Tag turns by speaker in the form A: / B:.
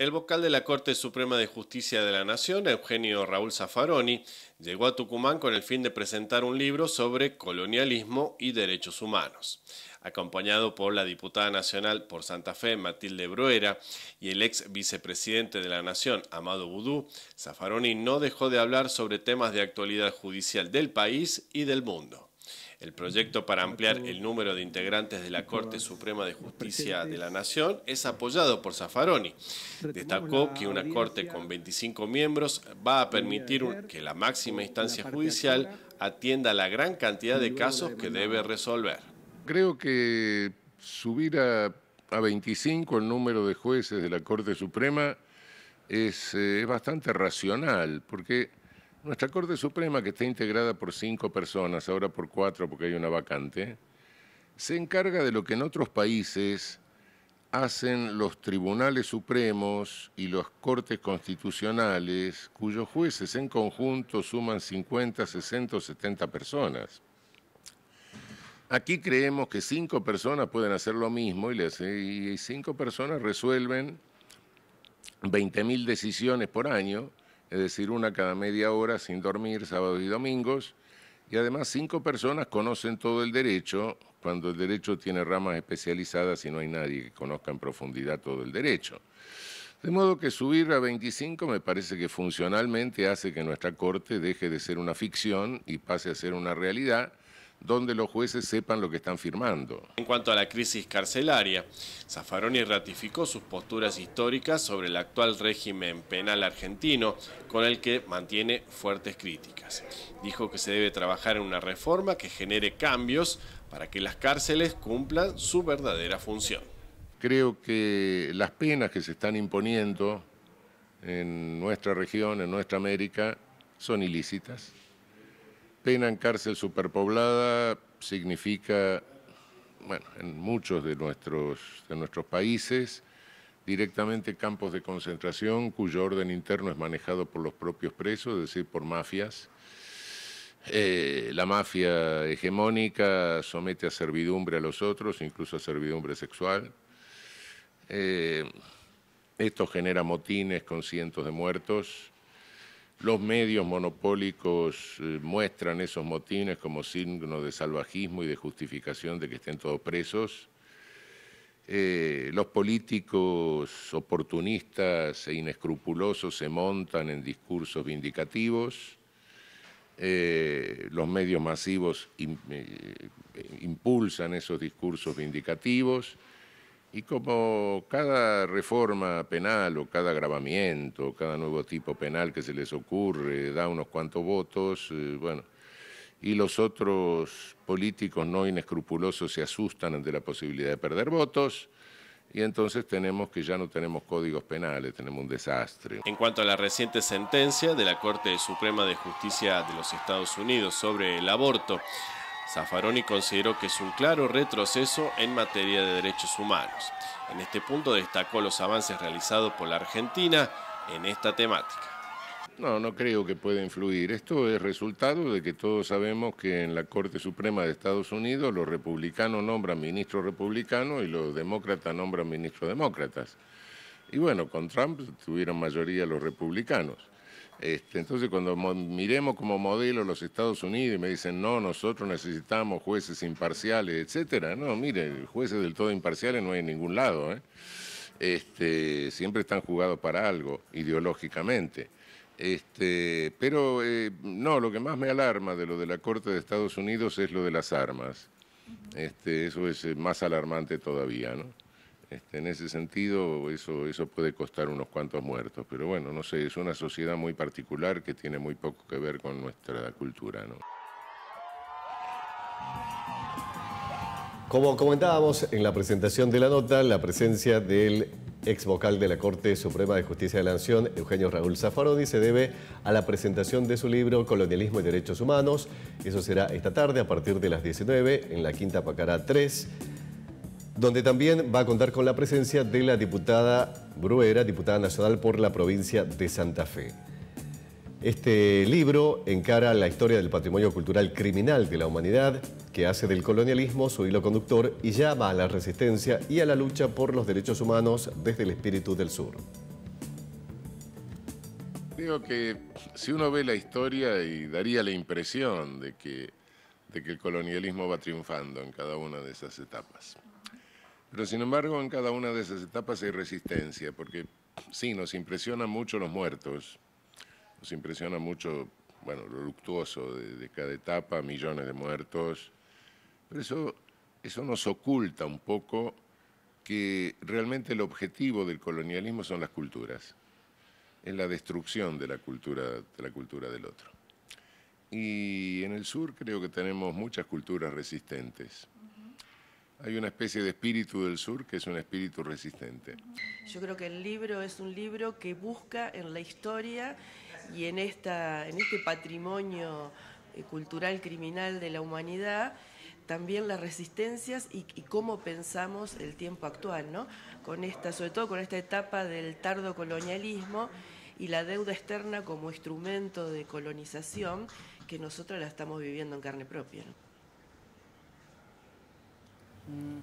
A: El vocal de la Corte Suprema de Justicia de la Nación, Eugenio Raúl Zafaroni, llegó a Tucumán con el fin de presentar un libro sobre colonialismo y derechos humanos. Acompañado por la diputada nacional por Santa Fe, Matilde Broera, y el ex vicepresidente de la Nación, Amado Boudou, Zafaroni no dejó de hablar sobre temas de actualidad judicial del país y del mundo. El proyecto para ampliar el número de integrantes de la Corte Suprema de Justicia de la Nación es apoyado por Zaffaroni. Destacó que una Corte con 25 miembros va a permitir que la máxima instancia judicial atienda la gran cantidad de casos que debe resolver.
B: Creo que subir a, 25 el número de jueces de la Corte Suprema es, eh, es bastante racional, porque nuestra Corte Suprema, que está integrada por cinco personas, ahora por cuatro porque hay una vacante, se encarga de lo que en otros países hacen los tribunales supremos y los cortes constitucionales, cuyos jueces en conjunto suman 50, 60 70 personas. Aquí creemos que cinco personas pueden hacer lo mismo y cinco personas resuelven 20.000 decisiones por año es decir, una cada media hora sin dormir sábados y domingos, y además cinco personas conocen todo el derecho cuando el derecho tiene ramas especializadas y no hay nadie que conozca en profundidad todo el derecho. De modo que subir a 25 me parece que funcionalmente hace que nuestra Corte deje de ser una ficción y pase a ser una realidad donde los jueces sepan lo que están firmando.
A: En cuanto a la crisis carcelaria, Zaffaroni ratificó sus posturas históricas sobre el actual régimen penal argentino, con el que mantiene fuertes críticas. Dijo que se debe trabajar en una reforma que genere cambios para que las cárceles cumplan su verdadera función.
B: Creo que las penas que se están imponiendo en nuestra región, en nuestra América, son ilícitas pena en cárcel superpoblada significa, bueno, en muchos de nuestros, de nuestros países, directamente campos de concentración cuyo orden interno es manejado por los propios presos, es decir, por mafias. Eh, la mafia hegemónica somete a servidumbre a los otros, incluso a servidumbre sexual. Eh, esto genera motines con cientos de muertos. Los medios monopólicos eh, muestran esos motines como signo de salvajismo y de justificación de que estén todos presos. Eh, los políticos oportunistas e inescrupulosos se montan en discursos vindicativos. Eh, los medios masivos impulsan esos discursos vindicativos. Y como cada reforma penal o cada agravamiento, cada nuevo tipo penal que se les ocurre da unos cuantos votos, eh, bueno, y los otros políticos no inescrupulosos se asustan ante la posibilidad de perder votos, y entonces tenemos que ya no tenemos códigos penales, tenemos un desastre.
A: En cuanto a la reciente sentencia de la Corte Suprema de Justicia de los Estados Unidos sobre el aborto, Zaffaroni consideró que es un claro retroceso en materia de derechos humanos. En este punto destacó los avances realizados por la Argentina en esta temática.
B: No, no creo que pueda influir. Esto es resultado de que todos sabemos que en la Corte Suprema de Estados Unidos los republicanos nombran ministros republicanos y los demócratas nombran ministros demócratas. Y bueno, con Trump tuvieron mayoría los republicanos. Este, entonces, cuando miremos como modelo los Estados Unidos y me dicen, no, nosotros necesitamos jueces imparciales, etcétera, no, mire, jueces del todo imparciales no hay en ningún lado. ¿eh? Este, siempre están jugados para algo, ideológicamente. Este, pero eh, no, lo que más me alarma de lo de la Corte de Estados Unidos es lo de las armas. Este, eso es eh, más alarmante todavía, ¿no? Este, en ese sentido, eso, eso puede costar unos cuantos muertos, pero bueno, no sé, es una sociedad muy particular que tiene muy poco que ver
A: con nuestra cultura. Como comentábamos en la presentación de la nota, la presencia del ex vocal de la Corte Suprema de Justicia de la Nación, Eugenio Raúl Zaffaroni, se debe a la presentación de su libro Colonialismo y Derechos Humanos. Eso será esta tarde a partir de las 19 en la Quinta Pacará 3 donde también va a contar con la presencia de la diputada Bruera, diputada nacional por la provincia de Santa Fe. Este libro encara la historia del patrimonio cultural criminal de la humanidad, que hace del colonialismo su hilo conductor y llama a la resistencia y a la lucha por los derechos humanos desde el espíritu del sur.
B: Digo que si uno ve la historia y daría la impresión de que, de que el colonialismo va triunfando en cada una de esas etapas. Pero sin embargo, en cada una de esas etapas hay resistencia, porque sí, nos impresionan mucho los muertos, nos impresiona mucho, lo luctuoso de, cada etapa, millones de muertos, pero eso, eso nos oculta un poco que realmente el objetivo del colonialismo son las culturas, es la destrucción de la cultura, de la cultura del otro. Y en el sur creo que tenemos muchas culturas resistentes, hay una especie de espíritu del sur que es un espíritu resistente.
A: Yo creo que el libro es un libro que busca en la historia y en, esta, en este patrimonio eh, cultural criminal de la humanidad también las resistencias y, cómo pensamos el tiempo actual, ¿no? Con esta, sobre todo con esta etapa del tardo colonialismo y la deuda externa como instrumento de colonización que nosotros la estamos viviendo en carne propia. Mm.